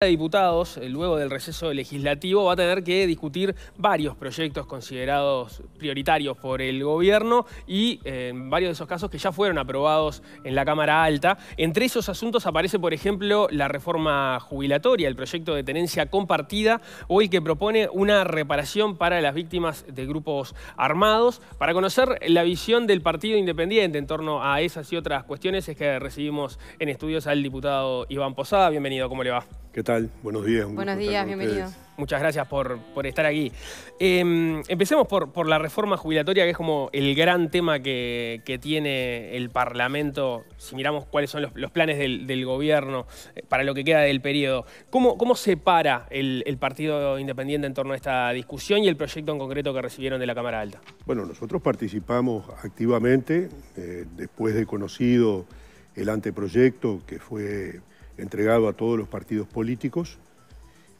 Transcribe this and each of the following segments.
de Diputados, eh, luego del receso legislativo, va a tener que discutir varios proyectos considerados prioritarios por el gobierno y eh, varios de esos casos que ya fueron aprobados en la Cámara Alta. Entre esos asuntos aparece, por ejemplo, la reforma jubilatoria, el proyecto de tenencia compartida o el que propone una reparación para las víctimas de grupos armados. Para conocer la visión del Partido Independiente en torno a esas y otras cuestiones es que recibimos en estudios al diputado Iván Posada. Bienvenido, ¿cómo le va? ¿Qué tal? Buenos días. Buenos días, bienvenido. Muchas gracias por, estar aquí. Em, empecemos por, por, la reforma jubilatoria, que es como el gran tema que, tiene el Parlamento, si miramos cuáles son los, planes del, gobierno eh, para lo que queda del periodo. ¿Cómo, cómo se para el, Partido Independiente en torno a esta discusión y el proyecto en concreto que recibieron de la Cámara Alta? Bueno, nosotros participamos activamente eh, después de conocido el anteproyecto que fue entregado a todos los partidos políticos.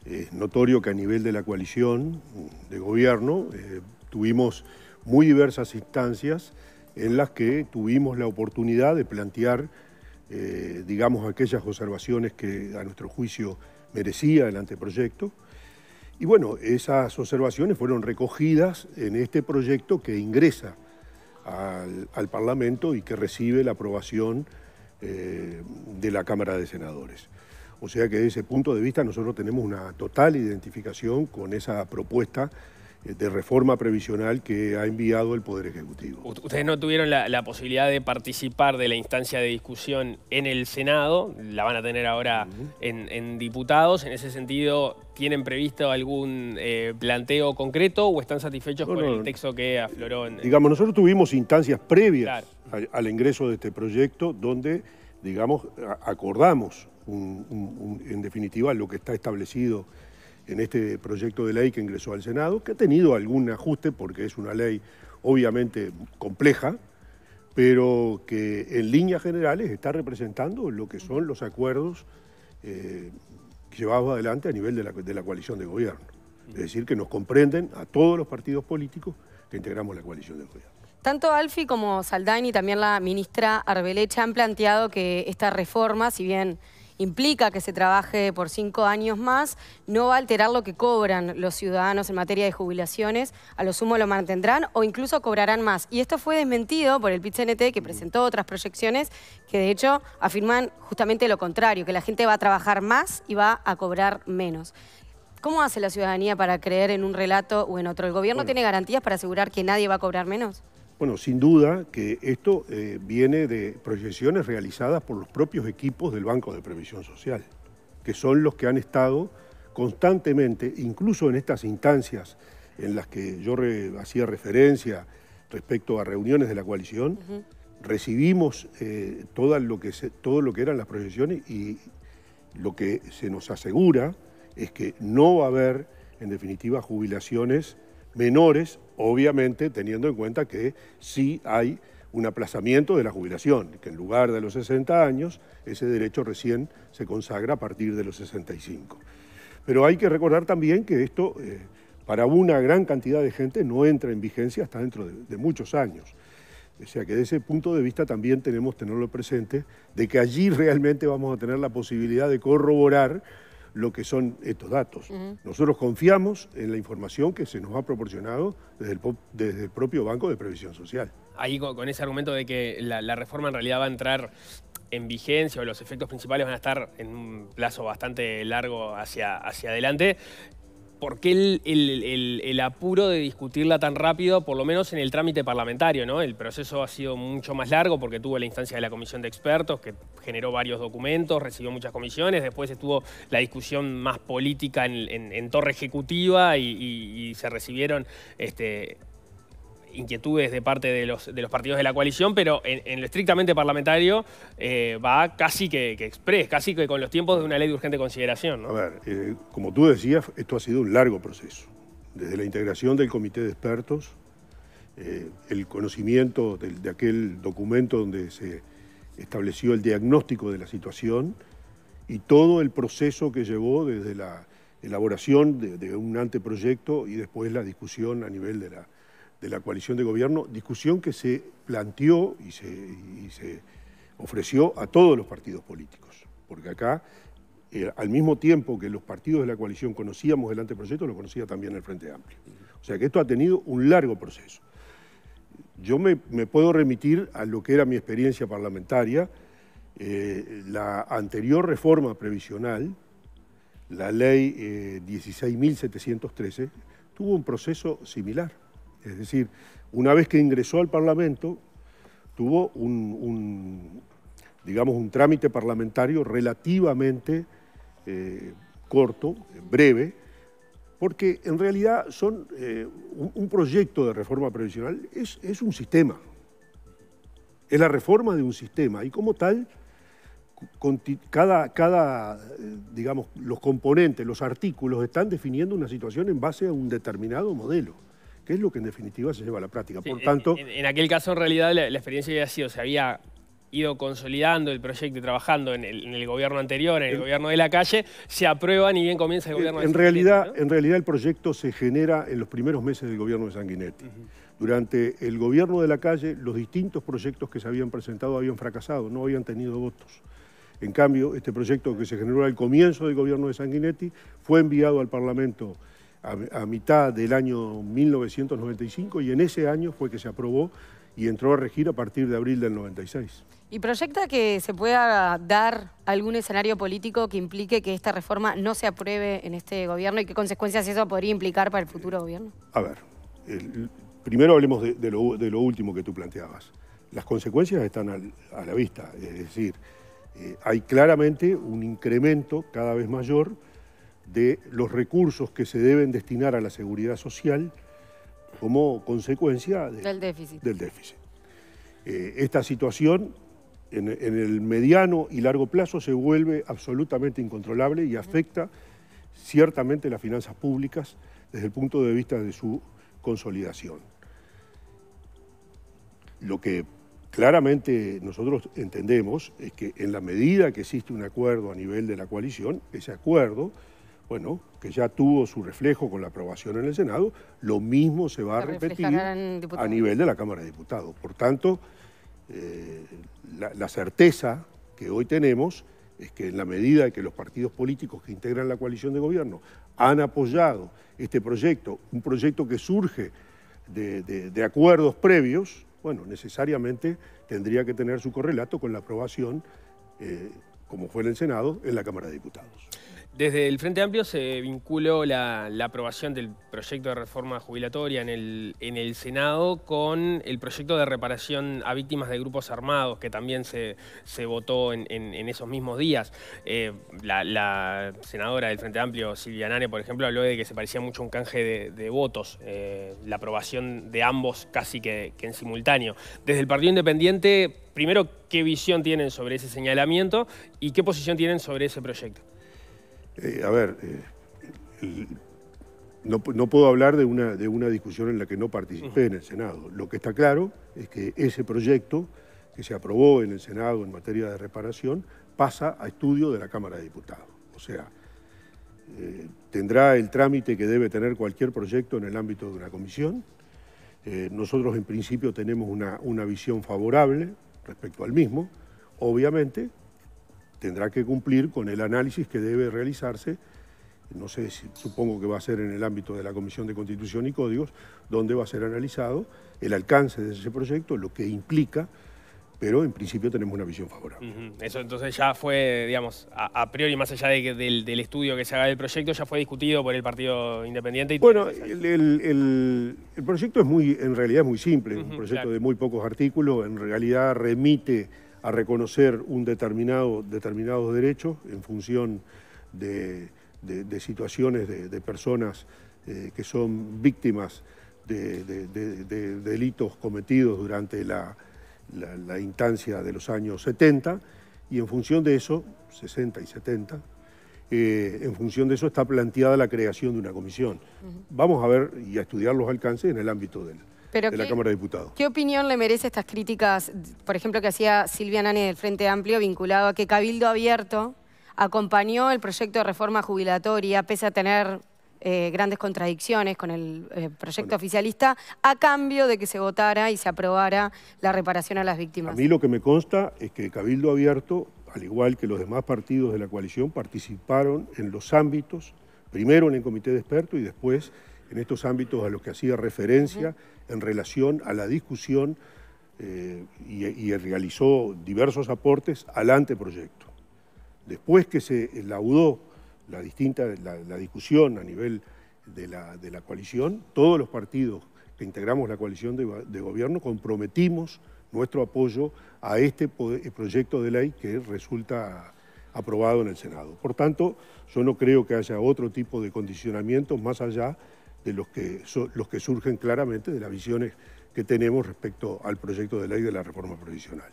Es notorio que a nivel de la coalición de gobierno eh, tuvimos muy diversas instancias en las que tuvimos la oportunidad de plantear, eh, digamos, aquellas observaciones que a nuestro juicio merecía el anteproyecto. Y bueno, esas observaciones fueron recogidas en este proyecto que ingresa al, al Parlamento y que recibe la aprobación eh, de la Cámara de Senadores. O sea que desde ese punto de vista nosotros tenemos una total identificación con esa propuesta eh, de reforma previsional que ha enviado el Poder Ejecutivo. Ustedes no tuvieron la, posibilidad de participar de la instancia de discusión en el Senado, la van a tener ahora en, diputados. En ese sentido, ¿tienen previsto algún eh, planteo concreto o están satisfechos con el texto que afloró? digamos, nosotros tuvimos instancias previas al, ingreso de este proyecto donde, digamos, acordamos en definitiva lo que está establecido en este proyecto de ley que ingresó al Senado, que ha tenido algún ajuste porque es una ley obviamente compleja, pero que en líneas generales está representando lo que son los acuerdos eh, llevados adelante a nivel de la, de la coalición de gobierno. Es decir, que nos comprenden a todos los partidos políticos que integramos la coalición de gobierno. Tanto Alfi como Saldaini y también la ministra Arbelecha han planteado que esta reforma, si bien implica que se trabaje por cinco años más, no va a alterar lo que cobran los ciudadanos en materia de jubilaciones, a lo sumo lo mantendrán o incluso cobrarán más. Y esto fue desmentido por el pit que presentó otras proyecciones que de hecho afirman justamente lo contrario, que la gente va a trabajar más y va a cobrar menos. ¿Cómo hace la ciudadanía para creer en un relato o en otro? ¿El gobierno tiene garantías para asegurar que nadie va a cobrar menos? Bueno, sin duda que esto eh, viene de proyecciones realizadas por los propios equipos del Banco de Previsión Social, que son los que han estado constantemente, incluso en estas instancias en las que yo hacía referencia respecto a reuniones de la coalición, recibimos eh, todo, lo que todo lo que eran las proyecciones y lo que se nos asegura es que no va a haber, en definitiva, jubilaciones menores, obviamente teniendo en cuenta que sí hay un aplazamiento de la jubilación, que en lugar de los 60 años, ese derecho recién se consagra a partir de los 65. Pero hay que recordar también que esto, eh, para una gran cantidad de gente, no entra en vigencia hasta dentro de, de muchos años. O sea que desde ese punto de vista también tenemos que tenerlo presente, de que allí realmente vamos a tener la posibilidad de corroborar lo que son estos datos. Nosotros confiamos en la información que se nos ha proporcionado desde el, propio Banco de Previsión Social. Ahí con, ese argumento de que la, reforma en realidad va a entrar en vigencia o los efectos principales van a estar en un plazo bastante largo hacia adelante. ¿por qué el, apuro de discutirla tan rápido, por lo menos en el trámite parlamentario? ¿no? El proceso ha sido mucho más largo porque tuvo la instancia de la comisión de expertos que generó varios documentos, recibió muchas comisiones, después estuvo la discusión más política en, torre ejecutiva y, se recibieron este, inquietudes de parte de los, de los partidos de la coalición, pero en, lo estrictamente parlamentario eh, va casi que, que casi que con los tiempos de una ley de urgente consideración. A ver, eh, como tú decías, esto ha sido un largo proceso. Desde la integración del comité de expertos, eh, el conocimiento de, aquel documento donde se estableció el diagnóstico de la situación y todo el proceso que llevó desde la elaboración de, un anteproyecto y después la discusión a nivel de la, de la coalición de gobierno, discusión que se planteó y se, ofreció a todos los partidos políticos, porque acá, eh, al mismo tiempo que los partidos de la coalición conocíamos el anteproyecto, lo conocía también el Frente Amplio. O sea que esto ha tenido un largo proceso. Yo me, puedo remitir a lo que era mi experiencia parlamentaria, eh, la anterior reforma previsional, la ley 16.713, eh, tuvo un proceso similar. Es decir, una vez que ingresó al Parlamento, tuvo un, digamos, un trámite parlamentario relativamente eh, corto, breve, porque en realidad son, eh, un, proyecto de reforma previsional es, es un sistema, es la reforma de un sistema y como tal, cada, cada, eh, digamos, los componentes, los artículos están definiendo una situación en base a un determinado modelo que es lo que en definitiva se lleva a la práctica. Por tanto... En, aquel caso, en realidad, la, experiencia había sido, se había ido consolidando el proyecto y trabajando en el, gobierno anterior, en el, gobierno de la calle, se aprueban y bien comienza el gobierno en, de la realidad En realidad el proyecto se genera en los primeros meses del gobierno de Sanguinetti. Durante el gobierno de la calle, los distintos proyectos que se habían presentado habían fracasado, no habían tenido votos. En cambio, este proyecto que se generó al comienzo del gobierno de Sanguinetti fue enviado al Parlamento a, mitad del año 1995 y en ese año fue que se aprobó y entró a regir a partir de abril del 96. ¿Y proyecta que se pueda dar algún escenario político que implique que esta reforma no se apruebe en este gobierno y qué consecuencias eso podría implicar para el futuro gobierno? A ver, primero hablemos de, lo, último que tú planteabas. Las consecuencias están a la vista, es decir, eh, hay claramente un incremento cada vez mayor de los recursos que se deben destinar a la seguridad social como consecuencia del déficit. Del déficit. Eh, esta situación en, el mediano y largo plazo se vuelve absolutamente incontrolable y afecta ciertamente las finanzas públicas desde el punto de vista de su consolidación. Lo que claramente nosotros entendemos es que en la medida que existe un acuerdo a nivel de la coalición, ese acuerdo bueno, que ya tuvo su reflejo con la aprobación en el Senado, lo mismo se va a repetir a nivel de la Cámara de Diputados. Por tanto, eh, la, certeza que hoy tenemos es que en la medida de que los partidos políticos que integran la coalición de gobierno han apoyado este proyecto, un proyecto que surge de, acuerdos previos, bueno, necesariamente tendría que tener su correlato con la aprobación, eh, como fue en el Senado, en la Cámara de Diputados. Desde el Frente Amplio se vinculó la, aprobación del proyecto de reforma jubilatoria en el, Senado con el proyecto de reparación a víctimas de grupos armados, que también se, votó en, esos mismos días. Eh, la, senadora del Frente Amplio, Silvia Nane, por ejemplo, habló de que se parecía mucho un canje de, votos, eh, la aprobación de ambos casi que en simultáneo. Desde el Partido Independiente, primero, ¿qué visión tienen sobre ese señalamiento y qué posición tienen sobre ese proyecto? Eh, a ver, eh, no, puedo hablar de una, de una discusión en la que no participé en el Senado. Lo que está claro es que ese proyecto que se aprobó en el Senado en materia de reparación pasa a estudio de la Cámara de Diputados. O sea, eh, tendrá el trámite que debe tener cualquier proyecto en el ámbito de una comisión. nosotros en principio tenemos una, una visión favorable respecto al mismo. Obviamente tendrá que cumplir con el análisis que debe realizarse, no sé, si supongo que va a ser en el ámbito de la Comisión de Constitución y Códigos, donde va a ser analizado el alcance de ese proyecto, lo que implica pero en principio tenemos una visión favorable. Eso entonces ya fue, digamos, a, priori, más allá del, estudio que se haga del proyecto, ya fue discutido por el Partido Independiente. Y bueno, el, proyecto es muy, en realidad es muy simple, un proyecto de muy pocos artículos, en realidad remite a reconocer un determinado, determinados derechos en función de, situaciones de, personas eh, que son víctimas de, delitos cometidos durante la, instancia de los años 70 y en función de eso, 60 y 70, eh, en función de eso está planteada la creación de una comisión. Vamos a ver y a estudiar los alcances en el ámbito del, la Cámara ¿Qué opinión le merece estas críticas, por ejemplo, que hacía Silvia Nani del Frente Amplio, vinculado a que Cabildo Abierto acompañó el proyecto de reforma jubilatoria, pese a tener eh, grandes contradicciones con el eh, proyecto oficialista, a cambio de que se votara y se aprobara la reparación a las víctimas? A mí lo que me consta es que Cabildo Abierto, al igual que los demás partidos de la coalición, participaron en los ámbitos, primero en el comité de expertos y después en estos ámbitos a los que hacía referencia en relación a la discusión eh, y, realizó diversos aportes al anteproyecto. Después que se laudó la, distinta, discusión a nivel de la, coalición, todos los partidos que integramos la coalición de, de gobierno comprometimos nuestro apoyo a este eh, proyecto de ley que resulta aprobado en el Senado. Por tanto, yo no creo que haya otro tipo de condicionamientos más allá de los que, los que surgen claramente de las visiones que tenemos respecto al proyecto de ley de la reforma provisional.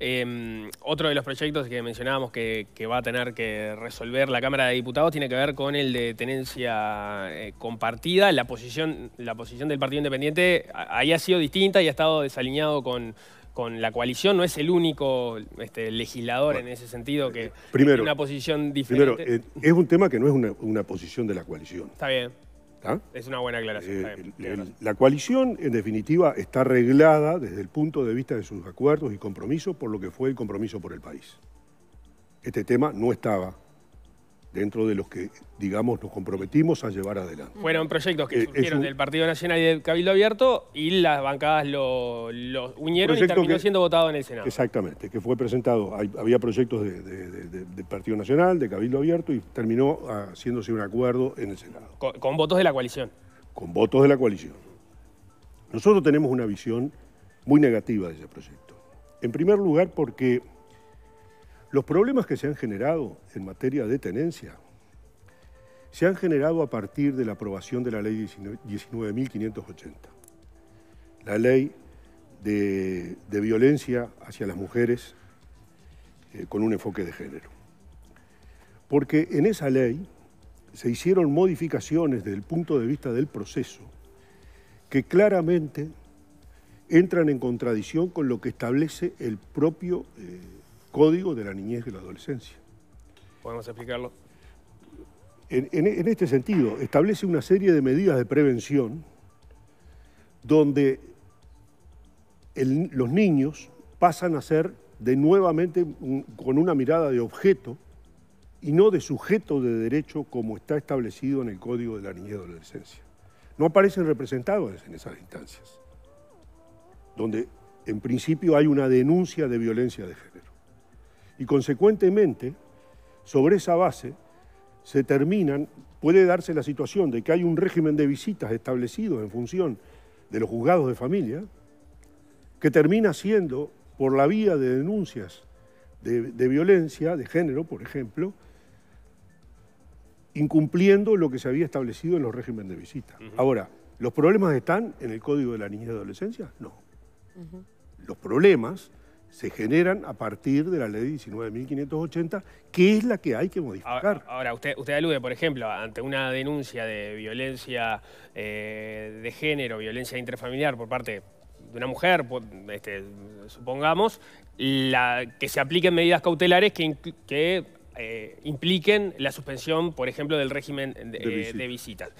Em, otro de los proyectos que mencionábamos que, va a tener que resolver la Cámara de Diputados tiene que ver con el de tenencia eh, compartida. La posición, la posición del Partido Independiente ahí ha sido distinta y ha estado desalineado con, con la coalición, no es el único este, legislador en ese sentido que eh, tiene una posición diferente. Primero, eh, es un tema que no es una, una posición de la coalición. Está bien. ¿Ah? Es una buena aclaración. Eh, la coalición, en definitiva, está arreglada desde el punto de vista de sus acuerdos y compromisos por lo que fue el compromiso por el país. Este tema no estaba dentro de los que, digamos, nos comprometimos a llevar adelante. Fueron proyectos que eh, surgieron del Partido Nacional y del Cabildo Abierto y las bancadas los unieron y terminó siendo votado en el Senado. Exactamente, que fue presentado, había proyectos del Partido Nacional, de Cabildo Abierto y terminó haciéndose un acuerdo en el Senado. con votos de la coalición. Con votos de la coalición. Nosotros tenemos una visión muy negativa de ese proyecto. En primer lugar porque los problemas que se han generado en materia de tenencia se han generado a partir de la aprobación de la ley 19.580, la ley de, violencia hacia las mujeres eh, con un enfoque de género. Porque en esa ley se hicieron modificaciones desde el punto de vista del proceso que claramente entran en contradicción con lo que establece el propio eh, código de la niñez y la adolescencia. ¿Podemos explicarlo? En, este sentido, establece una serie de medidas de prevención donde los niños pasan a ser de nuevamente con una mirada de objeto y no de sujeto de derecho como está establecido en el Código de la Niñez y la Adolescencia. No aparecen representados en esas instancias, donde en principio hay una denuncia de violencia de género. Y consecuentemente, sobre esa base, se terminan, puede darse la situación de que hay un régimen de visitas establecido en función de los juzgados de familia, que termina siendo, por la vía de denuncias de, violencia de género, por ejemplo, incumpliendo lo que se había establecido en los regímenes de visita. Ahora, ¿los problemas están en el Código de la Niñez y Adolescencia? No. Los problemas se generan a partir de la ley 19.580, que es la que hay que modificar. Ahora, usted, usted alude, por ejemplo, ante una denuncia de violencia eh, de género, violencia intrafamiliar por parte de una mujer, este, supongamos, que se apliquen medidas cautelares que, eh, impliquen la suspensión, por ejemplo, del régimen de visitas.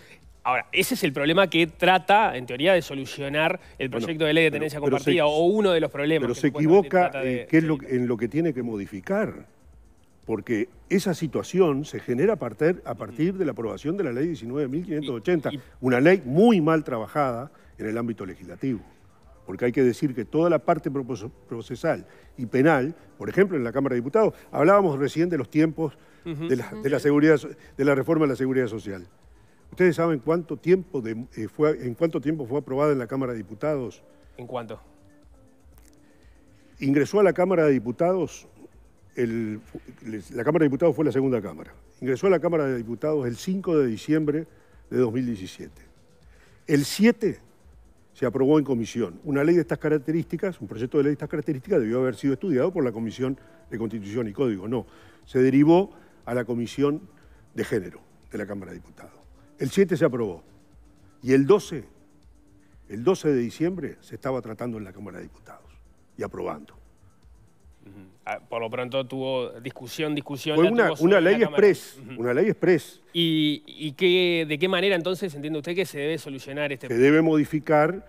Ahora, ese es el problema que trata, en teoría, de solucionar el proyecto de ley de tenencia compartida o uno de los problemas. Pero se equivoca es lo, en lo que tiene que modificar, porque esa situación se genera a partir, de la aprobación de la ley 19.580, una ley muy mal trabajada en el ámbito legislativo. Porque hay que decir que toda la parte procesal y penal, por ejemplo, en la Cámara de Diputados, hablábamos recién de los tiempos de, la seguridad, de la reforma de la seguridad social. ¿Ustedes saben cuánto tiempo eh, fue, en cuánto tiempo fue aprobada en la Cámara de Diputados? ¿En cuánto? Ingresó a la Cámara de Diputados, la Cámara de Diputados fue la segunda Cámara. Ingresó a la Cámara de Diputados el 5 de diciembre de 2017. El 7 se aprobó en comisión. Una ley de estas características, un proyecto de ley de estas características debió haber sido estudiado por la Comisión de Constitución y Código. No, se derivó a la Comisión de Género de la Cámara de Diputados. El 7 se aprobó. Y el 12, el 12 de diciembre, se estaba tratando en la Cámara de Diputados y aprobando. Ah, por lo pronto tuvo discusión, discusión. Fue una, ley express, una ley express. ¿Y, qué, de qué manera entonces entiende usted que se debe solucionar este problema? Se debe modificar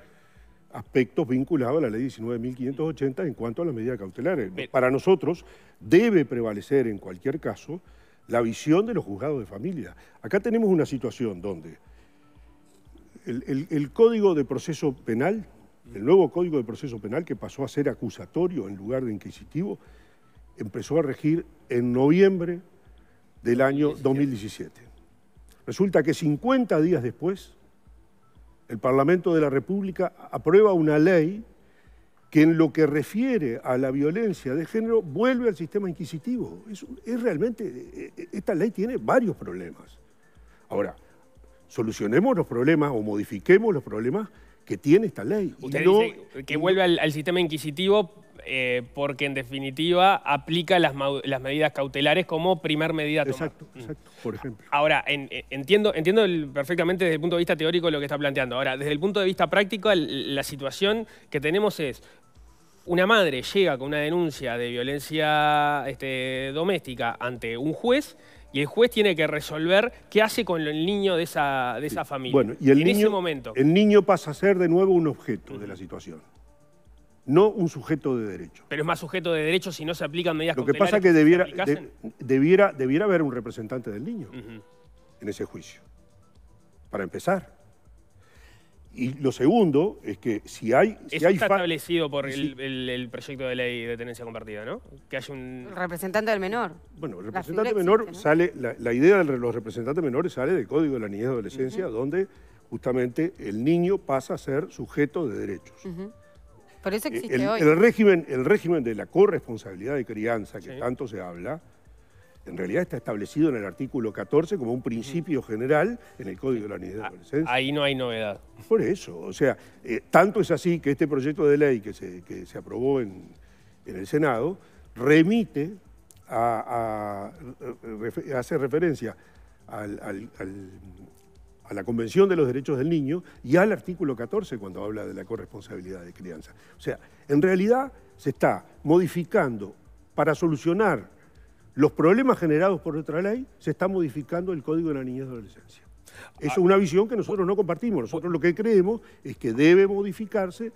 aspectos vinculados a la ley 19.580 en cuanto a las medidas cautelares. Para nosotros debe prevalecer en cualquier caso la visión de los juzgados de familia. Acá tenemos una situación donde el, Código de Proceso Penal, el nuevo Código de Proceso Penal que pasó a ser acusatorio en lugar de inquisitivo, empezó a regir en noviembre del año 2017. Resulta que 50 días después, el Parlamento de la República aprueba una ley que en lo que refiere a la violencia de género vuelve al sistema inquisitivo. Es, es realmente, eh, eh, esta ley tiene varios problemas. Ahora, solucionemos los problemas o modifiquemos los problemas que tiene esta ley. que vuelve al, sistema inquisitivo eh, porque en definitiva aplica las, medidas cautelares como primer medida a mm. Exacto, por ejemplo. Ahora, entiendo, entiendo perfectamente desde el punto de vista teórico lo que está planteando. Ahora, desde el punto de vista práctico, la situación que tenemos es, una madre llega con una denuncia de violencia este, doméstica ante un juez, y el juez tiene que resolver qué hace con el niño de esa, de esa familia. Bueno, y el niño, momento. El niño pasa a ser de nuevo un objeto de la situación, no un sujeto de derecho. Pero es más sujeto de derecho si no se aplican medidas Lo que pasa es que debiera, debiera, debiera haber un representante del niño en ese juicio, para empezar. Y lo segundo es que si hay... Eso está establecido por el, proyecto de ley de tenencia compartida, ¿no? Que haya un... representante del menor. Bueno, el representante menor sale... La, idea de los representantes menores sale del Código de la Niñez y Adolescencia, donde justamente el niño pasa a ser sujeto de derechos. Parece eso eh, existe el, hoy. El régimen, el régimen de la corresponsabilidad de crianza que tanto se habla en realidad está establecido en el artículo 14 como un principio general en el Código de la Unidad ah, de Adolescencia. Ahí no hay novedad. Por eso, o sea, eh, tanto es así que este proyecto de ley que se, se aprobó en, el Senado remite a, hace referencia a la Convención de los Derechos del Niño y al artículo 14 cuando habla de la corresponsabilidad de crianza. O sea, en realidad se está modificando para solucionar los problemas generados por otra ley, se está modificando el Código de la Niñez y Adolescencia. Eso es ah. una visión que nosotros no compartimos. Nosotros lo que creemos es que debe modificarse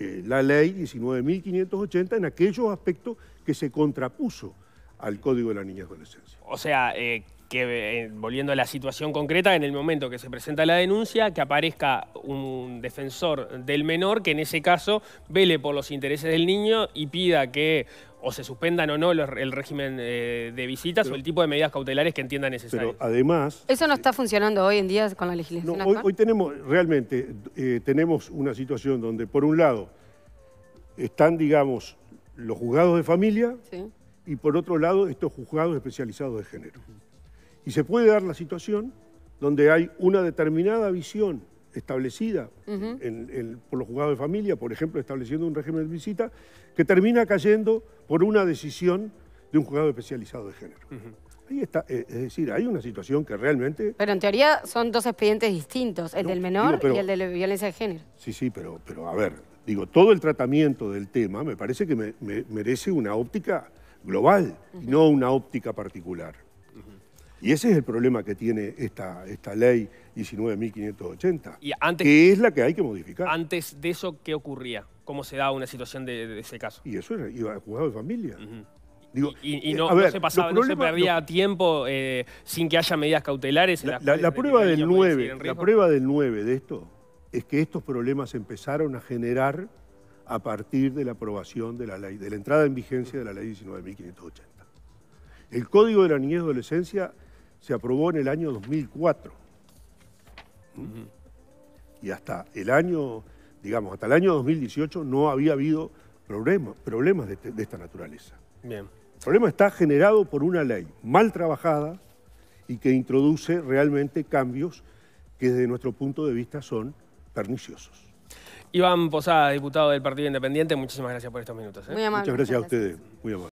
eh, la ley 19.580 en aquellos aspectos que se contrapuso al Código de la Niñez y Adolescencia. O sea, eh, que, eh, volviendo a la situación concreta, en el momento que se presenta la denuncia, que aparezca un defensor del menor que en ese caso vele por los intereses del niño y pida que o se suspendan o no el régimen eh, de visitas o el tipo de medidas cautelares que entienda necesario. Pero además... Eso no eh, está funcionando hoy en día con la legislación no, hoy, tenemos, realmente, tenemos una situación donde, por un lado, están, digamos, los juzgados de familia y por otro lado, estos juzgados especializados de género. Y se puede dar la situación donde hay una determinada visión establecida por los juzgados de familia, por ejemplo, estableciendo un régimen de visita, que termina cayendo por una decisión de un juzgado especializado de género. Ahí está, eh, es decir, hay una situación que realmente... Pero en teoría son dos expedientes distintos, el del menor y el de la violencia de género. Sí, sí, pero, pero a ver, digo, todo el tratamiento del tema me parece que merece una óptica global, y no una óptica particular. Y ese es el problema que tiene esta, esta ley 19.580, que es la que hay que modificar. Antes de eso, ¿qué ocurría? ¿Cómo se daba una situación de, ese caso? Y eso era, iba a juzgado de familia. y, no, eh, se perdía tiempo eh, sin que haya medidas cautelares. La, prueba del 9, la prueba del 9 de esto es que estos problemas empezaron a generar a partir de la aprobación de la ley, de la entrada en vigencia de la ley 19.580. El Código de la Niñez y Adolescencia se aprobó en el año 2004. ¿Mm? Y hasta el año, digamos, hasta el año 2018 no había habido problemas este, de, esta naturaleza. Bien. El problema está generado por una ley mal trabajada y que introduce realmente cambios que desde nuestro punto de vista son perniciosos. Iván Posada, diputado del Partido Independiente, muchísimas gracias por estos minutos. gracias, ¿eh? muchas gracias. a ustedes. Muy amable.